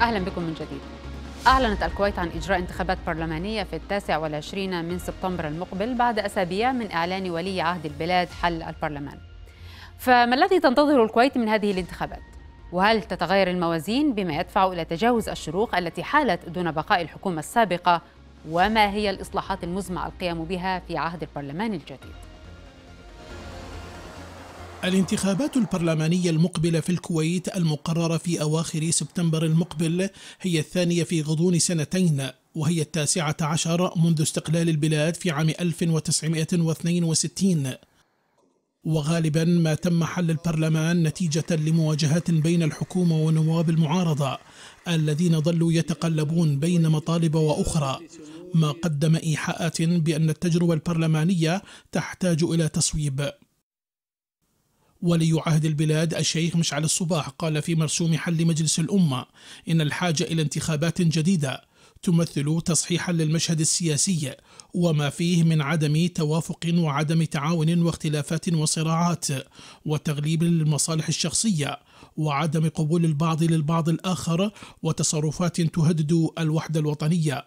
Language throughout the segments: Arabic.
أهلا بكم من جديد أعلنت الكويت عن إجراء انتخابات برلمانية في التاسع والعشرين من سبتمبر المقبل بعد أسابيع من إعلان ولي عهد البلاد حل البرلمان فما الذي تنتظر الكويت من هذه الانتخابات؟ وهل تتغير الموازين بما يدفع إلى تجاوز الشروق التي حالت دون بقاء الحكومة السابقة؟ وما هي الإصلاحات المزمع القيام بها في عهد البرلمان الجديد؟ الانتخابات البرلمانية المقبلة في الكويت المقررة في أواخر سبتمبر المقبل هي الثانية في غضون سنتين وهي التاسعة عشر منذ استقلال البلاد في عام 1962 وغالبا ما تم حل البرلمان نتيجة لمواجهات بين الحكومة ونواب المعارضة الذين ظلوا يتقلبون بين مطالب وأخرى ما قدم إيحاءات بأن التجربة البرلمانية تحتاج إلى تصويب ولي عهد البلاد الشيخ مشعل الصباح قال في مرسوم حل مجلس الأمة إن الحاجة إلى انتخابات جديدة تمثل تصحيحا للمشهد السياسي وما فيه من عدم توافق وعدم تعاون واختلافات وصراعات وتغليب للمصالح الشخصيه وعدم قبول البعض للبعض الاخر وتصرفات تهدد الوحده الوطنيه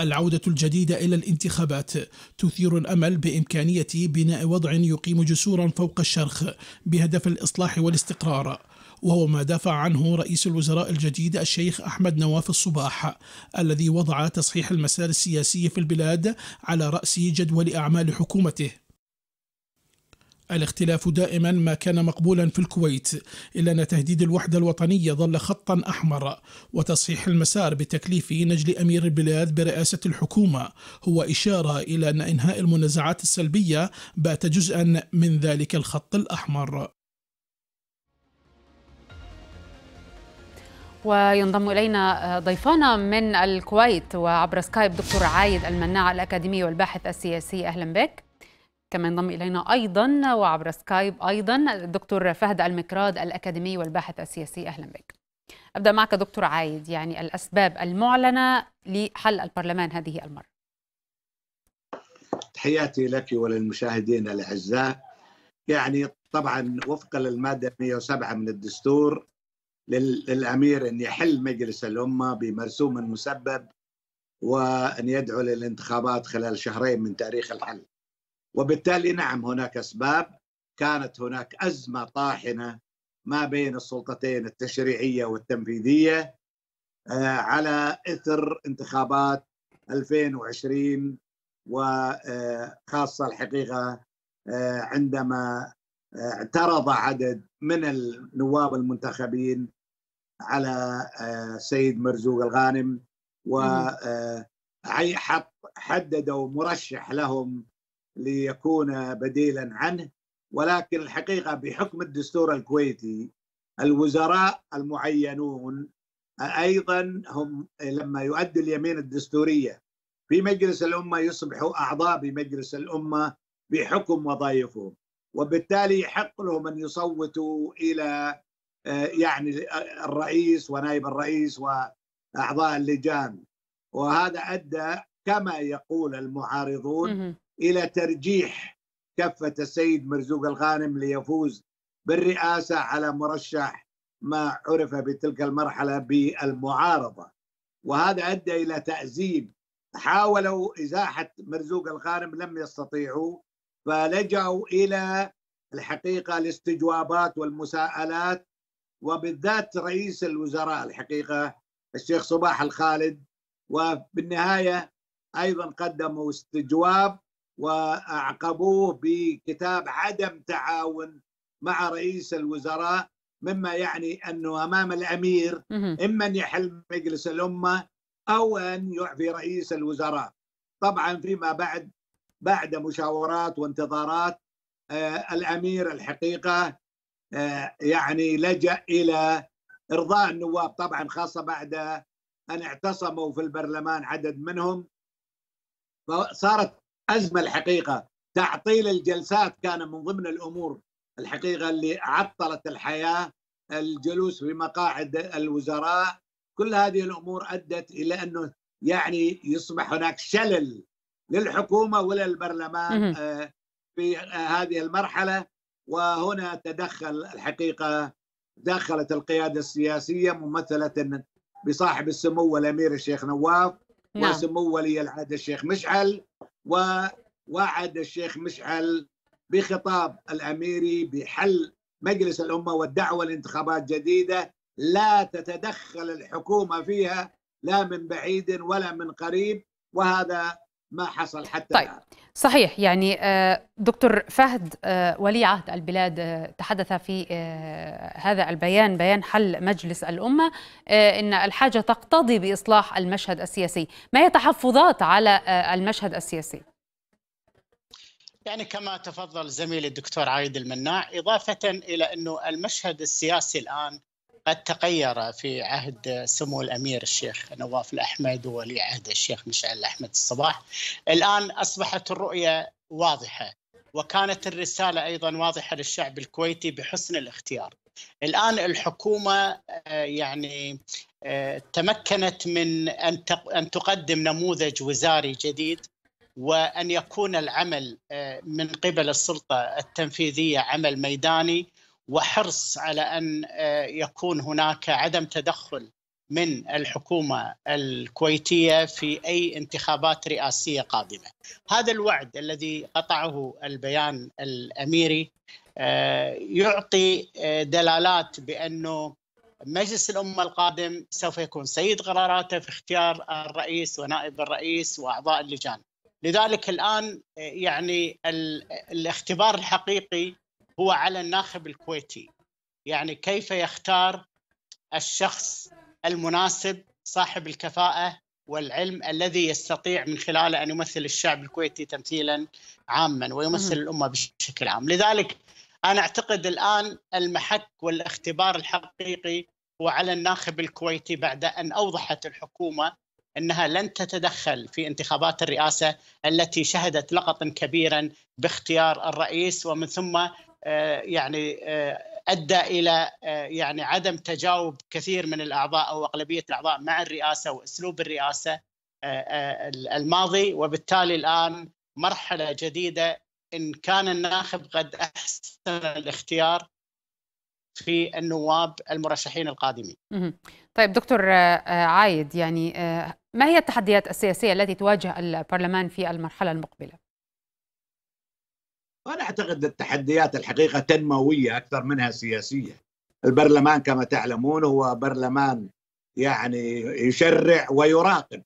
العودة الجديدة إلى الانتخابات تثير الأمل بإمكانية بناء وضع يقيم جسورا فوق الشرخ بهدف الإصلاح والاستقرار وهو ما دافع عنه رئيس الوزراء الجديد الشيخ أحمد نواف الصباح الذي وضع تصحيح المسار السياسي في البلاد على رأس جدول أعمال حكومته الاختلاف دائما ما كان مقبولا في الكويت إلا أن تهديد الوحدة الوطنية ظل خطا أحمر وتصحيح المسار بتكليف نجل أمير البلاد برئاسة الحكومة هو إشارة إلى أن إنهاء المنازعات السلبية بات جزءا من ذلك الخط الأحمر وينضم إلينا ضيفانا من الكويت وعبر سكايب دكتور عايد المناع الأكاديمي والباحث السياسي أهلا بك كما ينضم الينا ايضا وعبر سكايب ايضا الدكتور فهد المكراد الاكاديمي والباحث السياسي اهلا بك. ابدا معك دكتور عايد يعني الاسباب المعلنه لحل البرلمان هذه المره. تحياتي لك وللمشاهدين الاعزاء. يعني طبعا وفقا للماده 107 من الدستور للامير ان يحل مجلس الامه بمرسوم مسبب وان يدعو للانتخابات خلال شهرين من تاريخ الحل. وبالتالي نعم هناك اسباب كانت هناك ازمه طاحنه ما بين السلطتين التشريعيه والتنفيذيه آه، على اثر انتخابات 2020 وخاصه آه، الحقيقه آه، عندما اعترض عدد من النواب المنتخبين على سيد مرزوق الغانم وحددوا حددوا مرشح لهم ليكون بديلا عنه ولكن الحقيقة بحكم الدستور الكويتي الوزراء المعينون أيضا هم لما يؤدوا اليمين الدستورية في مجلس الأمة يصبحوا أعضاء بمجلس الأمة بحكم وظائفهم وبالتالي يحق لهم أن يصوتوا إلى آه، يعني الرئيس ونائب الرئيس وأعضاء اللجان وهذا أدى كما يقول المعارضون الى ترجيح كفه السيد مرزوق الغانم ليفوز بالرئاسه على مرشح ما عرف بتلك المرحله بالمعارضه وهذا ادى الى تازيم حاولوا ازاحه مرزوق الغانم لم يستطيعوا فلجأوا الى الحقيقه الاستجوابات والمساءلات وبالذات رئيس الوزراء الحقيقه الشيخ صباح الخالد وبالنهايه ايضا قدموا استجواب واعقبوه بكتاب عدم تعاون مع رئيس الوزراء مما يعني انه امام الامير اما ان يحل مجلس الامه او ان يعفي رئيس الوزراء طبعا فيما بعد بعد مشاورات وانتظارات آه الامير الحقيقه آه يعني لجا الى ارضاء النواب طبعا خاصه بعد ان اعتصموا في البرلمان عدد منهم فصارت ازمه الحقيقه تعطيل الجلسات كان من ضمن الامور الحقيقه اللي عطلت الحياه الجلوس في مقاعد الوزراء كل هذه الامور ادت الى انه يعني يصبح هناك شلل للحكومه وللبرلمان آه، في هذه المرحله وهنا تدخل الحقيقه دخلت القياده السياسيه ممثله بصاحب السمو الامير الشيخ نواف نعم. وسمو ولي العهد الشيخ مشعل ووعد الشيخ مشعل بخطاب الاميري بحل مجلس الامه والدعوه لانتخابات جديده لا تتدخل الحكومه فيها لا من بعيد ولا من قريب وهذا ما حصل حتى طيب. الآن صحيح يعني آه، دكتور فهد آه، ولي عهد البلاد آه، تحدث في هذا البيان بيان حل مجلس الأمة إن الحاجة تقتضي بإصلاح المشهد السياسي ما هي تحفظات على المشهد السياسي؟ يعني كما تفضل زميلي الدكتور عايد المناع إضافة إلى أنه المشهد السياسي الآن قد تغير في عهد سمو الامير الشيخ نواف الاحمد وولي عهد الشيخ مشعل الاحمد الصباح الان اصبحت الرؤيه واضحه وكانت الرساله ايضا واضحه للشعب الكويتي بحسن الاختيار الان الحكومه آه، يعني آه، تمكنت من ان ان تقدم نموذج وزاري جديد وان يكون العمل آه، من قبل السلطه التنفيذيه عمل ميداني وحرص على ان آه، يكون هناك عدم تدخل من الحكومه الكويتيه في اي انتخابات رئاسيه قادمه. هذا الوعد الذي قطعه البيان الاميري آه، يعطي آه، دلالات بانه مجلس الأمة القادم سوف يكون سيد قراراته في اختيار الرئيس ونائب الرئيس وأعضاء اللجان لذلك الآن يعني الاختبار الحقيقي هو على الناخب الكويتي يعني كيف يختار الشخص المناسب صاحب الكفاءه والعلم الذي يستطيع من خلاله ان يمثل الشعب الكويتي تمثيلا عاما ويمثل الامه بشكل عام، لذلك انا اعتقد الان المحك والاختبار الحقيقي هو على الناخب الكويتي بعد ان اوضحت الحكومه انها لن تتدخل في انتخابات الرئاسه التي شهدت لغطا كبيرا باختيار الرئيس ومن ثم آه، يعني آه، ادى الى آه، يعني عدم تجاوب كثير من الاعضاء او اغلبيه الاعضاء مع الرئاسه واسلوب الرئاسه الماضي وبالتالي الان مرحله جديده ان كان الناخب قد احسن الاختيار في النواب المرشحين القادمين. طيب دكتور عايد يعني ما هي التحديات السياسيه التي تواجه البرلمان في المرحله المقبله؟ وأنا أعتقد التحديات الحقيقة تنموية أكثر منها سياسية البرلمان كما تعلمون هو برلمان يعني يشرع ويراقب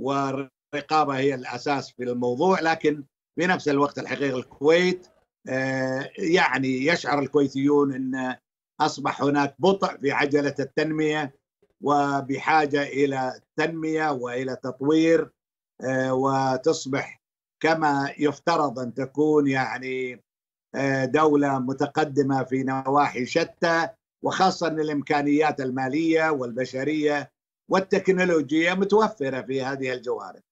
والرقابة هي الأساس في الموضوع لكن في نفس الوقت الحقيقة الكويت آه، يعني يشعر الكويتيون أن أصبح هناك بطء في عجلة التنمية وبحاجة إلى تنمية وإلى تطوير آه، وتصبح كما يفترض ان تكون يعني آه، دوله متقدمه في نواحي شتى وخاصه ان الامكانيات الماليه والبشريه والتكنولوجيه متوفره في هذه الجوانب.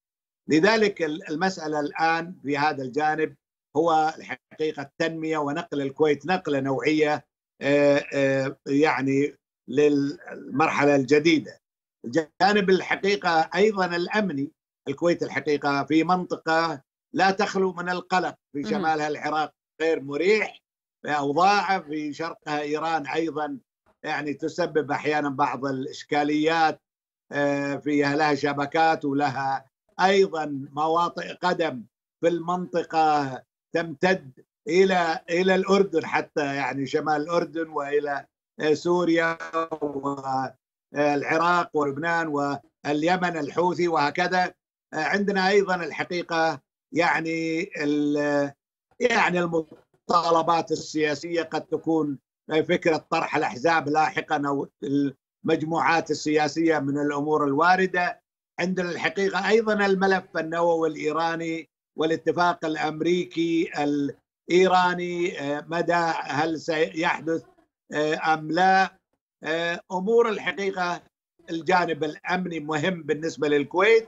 لذلك المساله الان في هذا الجانب هو الحقيقه التنميه ونقل الكويت نقله نوعيه آه، آه، يعني للمرحله الجديده. الجانب الحقيقه ايضا الامني الكويت الحقيقه في منطقه لا تخلو من القلق في شمالها العراق غير مريح أوضاعه في شرقها إيران أيضا يعني تسبب أحيانا بعض الإشكاليات آه، فيها لها شبكات ولها أيضا مواطئ قدم في المنطقة تمتد إلى إلى الأردن حتى يعني شمال الأردن وإلى آه، سوريا والعراق ولبنان واليمن الحوثي وهكذا آه، عندنا أيضا الحقيقة يعني يعني المطالبات السياسيه قد تكون فكره طرح الاحزاب لاحقا او المجموعات السياسيه من الامور الوارده عندنا الحقيقه ايضا الملف النووي الايراني والاتفاق الامريكي الايراني آه، مدى هل سيحدث آه، ام لا آه، امور الحقيقه الجانب الامني مهم بالنسبه للكويت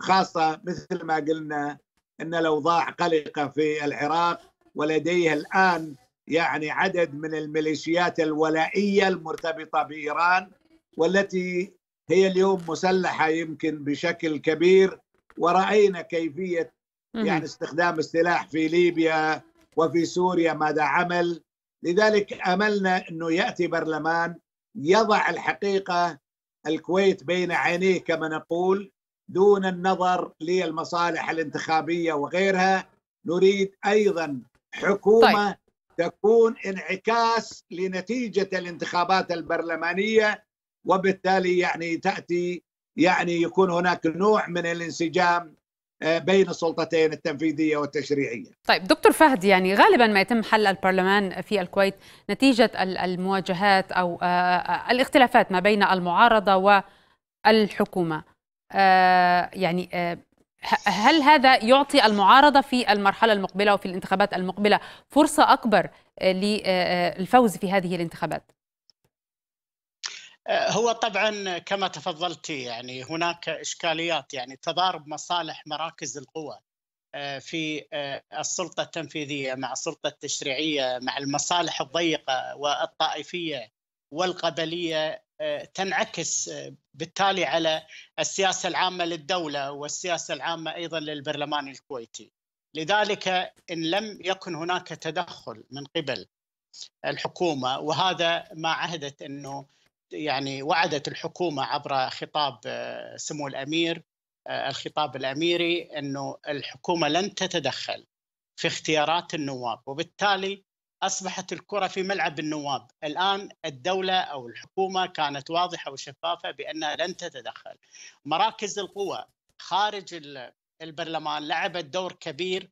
خاصه مثل ما قلنا ان الاوضاع قلقه في العراق ولديه الان يعني عدد من الميليشيات الولائيه المرتبطه بايران والتي هي اليوم مسلحه يمكن بشكل كبير وراينا كيفيه يعني استخدام السلاح في ليبيا وفي سوريا ماذا عمل لذلك املنا انه ياتي برلمان يضع الحقيقه الكويت بين عينيه كما نقول دون النظر للمصالح الانتخابيه وغيرها نريد ايضا حكومه طيب. تكون انعكاس لنتيجه الانتخابات البرلمانيه وبالتالي يعني تاتي يعني يكون هناك نوع من الانسجام آه، بين السلطتين التنفيذية والتشريعية طيب دكتور فهد يعني غالبا ما يتم حل البرلمان في الكويت نتيجة المواجهات أو آه، آه، الاختلافات ما بين المعارضة والحكومة آه، يعني آه، هل هذا يعطي المعارضة في المرحلة المقبلة وفي الانتخابات المقبلة فرصة أكبر آه، للفوز في هذه الانتخابات؟ هو طبعا كما تفضلتي يعني هناك إشكاليات يعني تضارب مصالح مراكز القوى في السلطة التنفيذية مع السلطة التشريعية مع المصالح الضيقة والطائفية والقبلية آه، تنعكس آه، بالتالي على السياسه العامه للدوله والسياسه العامه ايضا للبرلمان الكويتي. لذلك ان لم يكن هناك تدخل من قبل الحكومه وهذا ما عهدت انه يعني وعدت الحكومه عبر خطاب آه، سمو الامير الخطاب الاميري انه الحكومه لن تتدخل في اختيارات النواب وبالتالي اصبحت الكره في ملعب النواب، الان الدوله او الحكومه كانت واضحه وشفافه بانها لن تتدخل. مراكز القوى خارج البرلمان لعبت دور كبير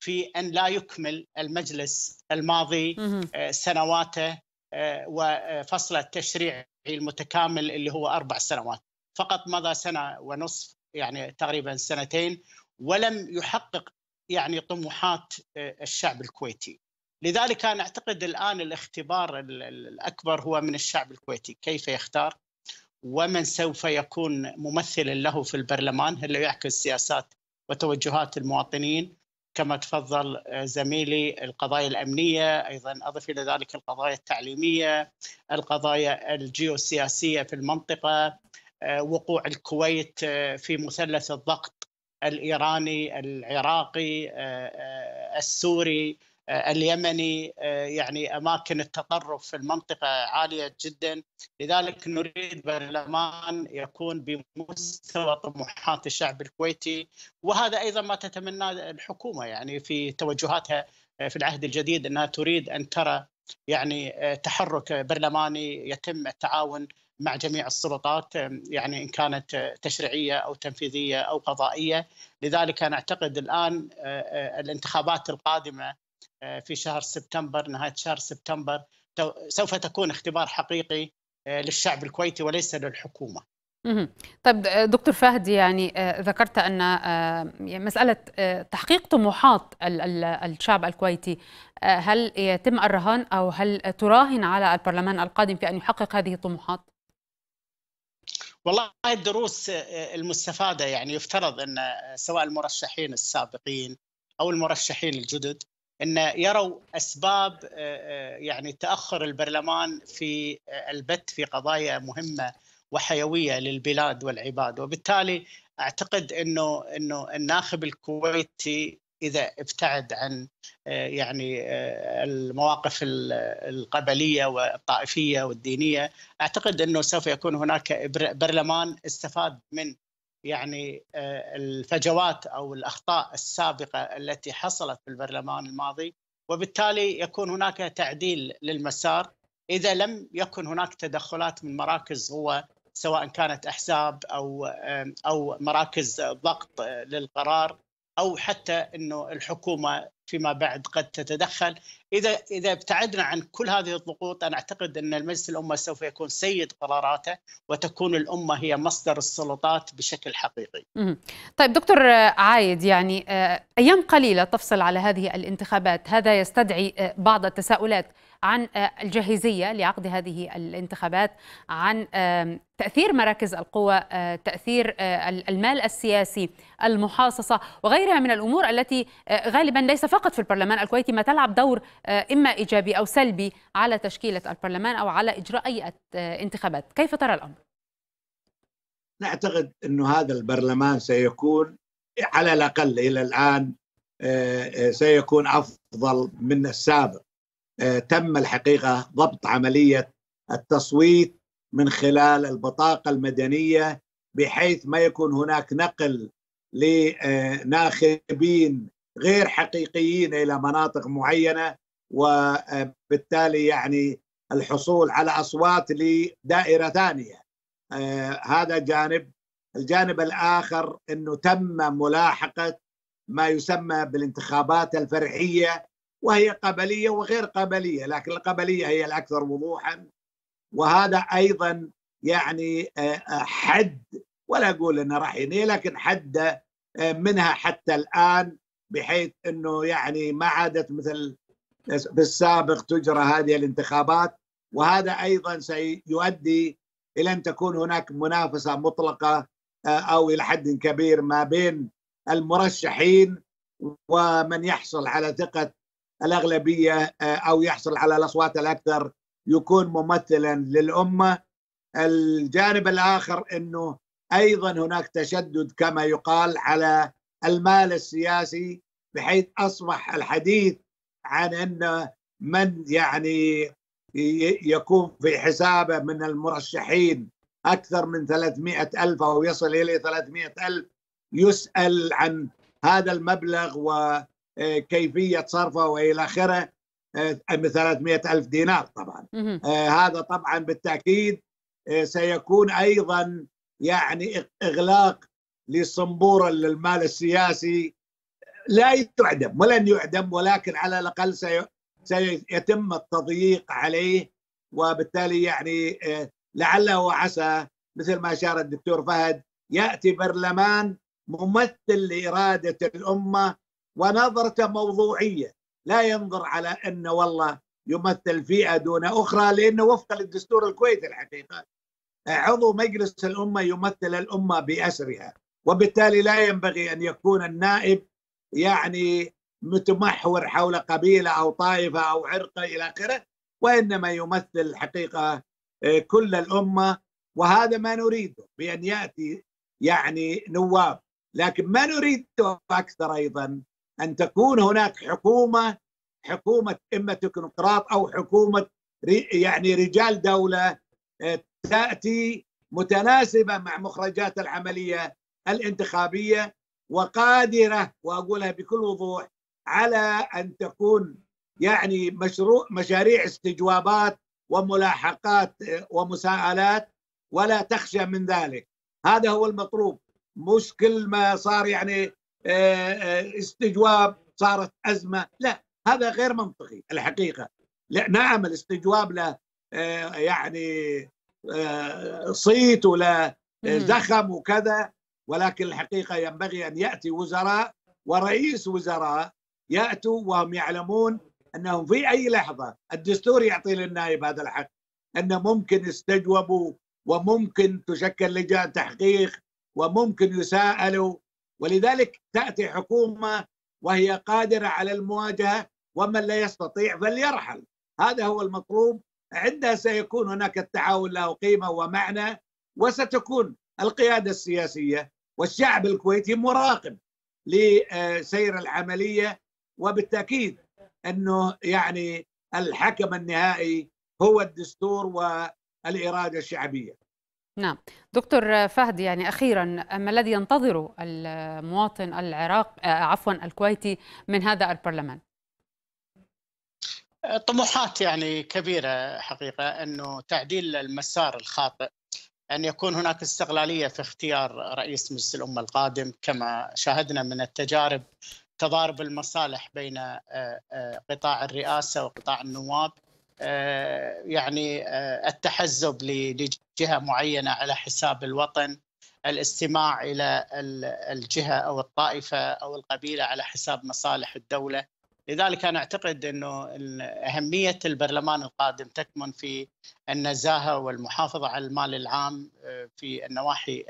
في ان لا يكمل المجلس الماضي آه، سنواته آه، وفصل التشريعي المتكامل اللي هو اربع سنوات، فقط مضى سنه ونصف يعني تقريبا سنتين ولم يحقق يعني طموحات آه، الشعب الكويتي لذلك انا اعتقد الان الاختبار الاكبر هو من الشعب الكويتي كيف يختار ومن سوف يكون ممثلا له في البرلمان هل يعكس سياسات وتوجهات المواطنين كما تفضل زميلي القضايا الامنيه ايضا اضف الى ذلك القضايا التعليميه القضايا الجيوسياسيه في المنطقه آه، وقوع الكويت آه، في مثلث الضغط الايراني العراقي آه، السوري آه، اليمني آه، يعني اماكن التطرف في المنطقه عاليه جدا لذلك نريد برلمان يكون بمستوى طموحات الشعب الكويتي وهذا ايضا ما تتمناه الحكومه يعني في توجهاتها آه، في العهد الجديد انها تريد ان ترى يعني تحرك برلماني يتم التعاون مع جميع السلطات يعني ان كانت تشريعيه او تنفيذيه او قضائيه، لذلك انا اعتقد الان الانتخابات القادمه آه، في شهر سبتمبر نهايه شهر سبتمبر سوف تكون اختبار حقيقي آه، للشعب الكويتي وليس للحكومه. طيب آه، دكتور فهد يعني ذكرت ان يعني مساله تحقيق طموحات الشعب الكويتي هل يتم الرهان او هل تراهن على البرلمان القادم في ان يحقق هذه الطموحات؟ والله الدروس المستفاده يعني يفترض ان سواء المرشحين السابقين او المرشحين الجدد ان يروا اسباب آه، آه، يعني تاخر البرلمان في آه، البت في قضايا مهمه وحيويه للبلاد والعباد وبالتالي اعتقد انه انه الناخب الكويتي اذا ابتعد عن يعني المواقف القبليه والطائفيه والدينيه اعتقد انه سوف يكون هناك برلمان استفاد من يعني آه، الفجوات او الاخطاء السابقه التي حصلت في البرلمان الماضي وبالتالي يكون هناك تعديل للمسار اذا لم يكن هناك تدخلات من مراكز قوه سواء كانت احزاب او او مراكز ضغط آه، للقرار او حتى انه الحكومه فيما بعد قد تتدخل اذا اذا ابتعدنا عن كل هذه الضغوط انا اعتقد ان المجلس الامه سوف يكون سيد قراراته وتكون الامه هي مصدر السلطات بشكل حقيقي. طيب دكتور عايد يعني آه، ايام قليله تفصل على هذه الانتخابات هذا يستدعي آه، بعض التساؤلات عن آه، الجاهزية لعقد هذه الانتخابات عن تأثير مراكز القوى آه، تأثير آه، المال السياسي المحاصصة وغيرها من الأمور التي غالبا ليس فقط في البرلمان الكويتي ما تلعب دور إما إيجابي أو سلبي على تشكيلة البرلمان أو على إجراء أي انتخابات كيف ترى الأمر؟ نعتقد أن هذا البرلمان سيكون على الأقل إلى الآن سيكون أفضل من السابق آه، تم الحقيقه ضبط عمليه التصويت من خلال البطاقه المدنيه بحيث ما يكون هناك نقل لناخبين غير حقيقيين الى مناطق معينه وبالتالي يعني الحصول على اصوات لدائره ثانيه آه، هذا جانب الجانب الاخر انه تم ملاحقه ما يسمى بالانتخابات الفرعيه وهي قبليه وغير قبليه لكن القبليه هي الاكثر وضوحا وهذا ايضا يعني آه، آه، حد ولا اقول انه راح ينهي لكن حد آه، منها حتى الان بحيث انه يعني ما عادت مثل في السابق تجرى هذه الانتخابات وهذا ايضا سيؤدي الى ان تكون هناك منافسه مطلقه او الى حد كبير ما بين المرشحين ومن يحصل على ثقه الاغلبيه آه، او يحصل على الاصوات الاكثر يكون ممثلا للامه الجانب الاخر انه ايضا هناك تشدد كما يقال على المال السياسي بحيث اصبح الحديث عن ان من يعني يكون في حسابه من المرشحين أكثر من 300 ألف أو يصل إلى 300 ألف يسأل عن هذا المبلغ و آه، كيفيه صرفه والى اخره 300 آه، ألف دينار طبعا آه، هذا طبعا بالتأكيد سيكون أيضا يعني إغلاق لصنبور المال السياسي لا يعدم ولن يعدم ولكن على الأقل سيتم التضييق عليه وبالتالي يعني لعله وعسى مثل ما أشار الدكتور فهد يأتي برلمان ممثل لإرادة الأمة ونظرته موضوعيه لا ينظر على انه والله يمثل فئه دون اخرى لانه وفقا للدستور الكويتي الحقيقه عضو مجلس الامه يمثل الامه باسرها وبالتالي لا ينبغي ان يكون النائب يعني متمحور حول قبيله او طائفه او عرق الى اخره وانما يمثل الحقيقه آه، كل الامه وهذا ما نريده بان ياتي يعني نواب لكن ما نريده اكثر ايضا ان تكون هناك حكومه حكومه اما تكنوقراط او حكومه يعني رجال دوله آه، تاتي متناسبه مع مخرجات العمليه الانتخابيه وقادره واقولها بكل وضوح على ان تكون يعني مشروع مشاريع استجوابات وملاحقات آه، ومساءلات ولا تخشى من ذلك هذا هو المطلوب مش كل ما صار يعني آه، آه، استجواب صارت ازمه لا هذا غير منطقي الحقيقه لا نعم الاستجواب لا آه، يعني صيت ولا زخم وكذا ولكن الحقيقه ينبغي ان ياتي وزراء ورئيس وزراء ياتوا وهم يعلمون انهم في اي لحظه الدستور يعطي للنائب هذا الحق ان ممكن يستجوبوا وممكن تشكل لجان تحقيق وممكن يساءلوا ولذلك تأتي حكومة وهي قادرة على المواجهة ومن لا يستطيع فليرحل هذا هو المطلوب عندها سيكون هناك التعاون له قيمة ومعنى وستكون القيادة السياسية والشعب الكويتي مراقب لسير العملية وبالتأكيد أنه يعني الحكم النهائي هو الدستور والإرادة الشعبية نعم دكتور فهد يعني اخيرا ما الذي ينتظره المواطن العراق آه، عفوا الكويتي من هذا البرلمان؟ طموحات يعني كبيره حقيقه انه تعديل المسار الخاطئ ان يكون هناك استقلاليه في اختيار رئيس مجلس الامه القادم كما شاهدنا من التجارب تضارب المصالح بين آه، آه، قطاع الرئاسه وقطاع النواب آه، يعني آه، التحزب لجهه معينه على حساب الوطن الاستماع الى الجهه او الطائفه او القبيله على حساب مصالح الدوله لذلك انا اعتقد انه اهميه البرلمان القادم تكمن في النزاهه والمحافظه على المال العام في النواحي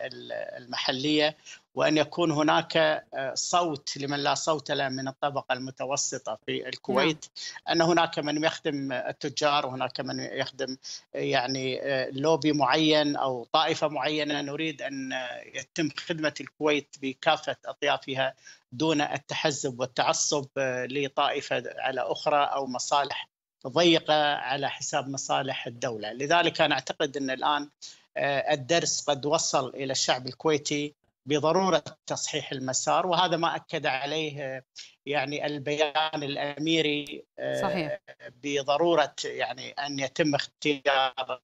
المحليه وان يكون هناك آه، صوت لمن لا صوت له من الطبقه المتوسطه في الكويت نعم. ان هناك من يخدم التجار وهناك من يخدم يعني آه، لوبي معين او طائفه معينه نريد ان يتم خدمه الكويت بكافه اطيافها دون التحزب والتعصب آه، لطائفه على اخرى او مصالح ضيقه على حساب مصالح الدوله، لذلك انا اعتقد ان الان آه، الدرس قد وصل الى الشعب الكويتي بضروره تصحيح المسار وهذا ما اكد عليه آه، يعني البيان الاميري آه، صحيح. بضروره يعني ان يتم اختيار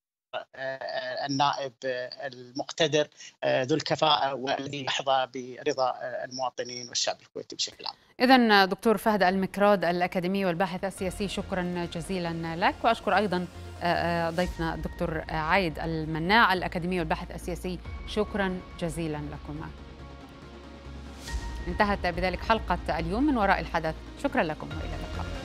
النائب المقتدر ذو الكفاءة والذي يحظى برضا المواطنين والشعب الكويتي بشكل عام إذا دكتور فهد المكراد الأكاديمي والباحث السياسي شكرا جزيلا لك وأشكر أيضا آه، آه، ضيفنا الدكتور عايد المناع الأكاديمي والباحث السياسي شكرا جزيلا لكما انتهت بذلك حلقة اليوم من وراء الحدث شكرا لكم وإلى اللقاء